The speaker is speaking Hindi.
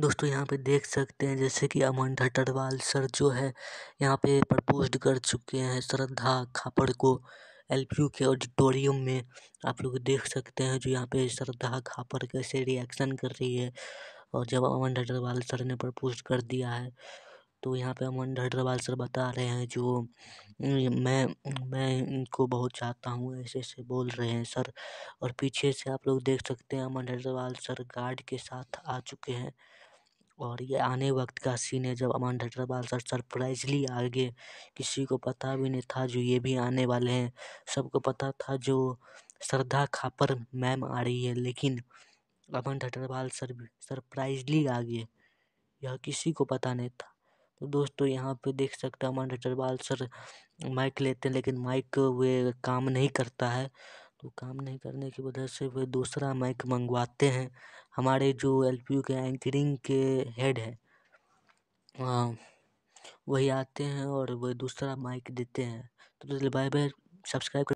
दोस्तों यहाँ पे देख सकते हैं जैसे कि अमन ढटरवाल सर जो है यहाँ पे प्रपोस्ट कर चुके हैं श्रद्धा खापड़ को एल के ऑडिटोरियम में आप लोग देख सकते हैं जो यहाँ पे श्रद्धा खापड़ कैसे रिएक्शन कर रही है और जब अमन ढटरवाल सर ने प्रपोस्ट कर दिया है तो यहाँ पे अमन ढड्रवाल सर बता रहे हैं जो मैं मैं इनको बहुत चाहता हूँ ऐसे ऐसे बोल रहे हैं सर और पीछे से आप लोग देख सकते हैं अमन ढड्रवाल सर गार्ड के साथ आ चुके हैं और ये आने वक्त का सीन है जब अमन ढटरवाल सर सरप्राइजली आ गए किसी को पता भी नहीं था जो ये भी आने वाले हैं सबको पता था जो श्रद्धा खापर मैम आ रही है लेकिन अमन ढटरवाल सर भी सरप्राइजली आ गए यह किसी को पता नहीं था तो दोस्तों यहाँ पे देख सकते हैं हमारे डरबाल सर माइक लेते हैं लेकिन माइक वे काम नहीं करता है तो काम नहीं करने की वजह से वे दूसरा माइक मंगवाते हैं हमारे जो एल पी यू के एंकरिंग के हेड है हाँ, वही आते हैं और वह दूसरा माइक देते हैं तो बाय बाय सब्सक्राइब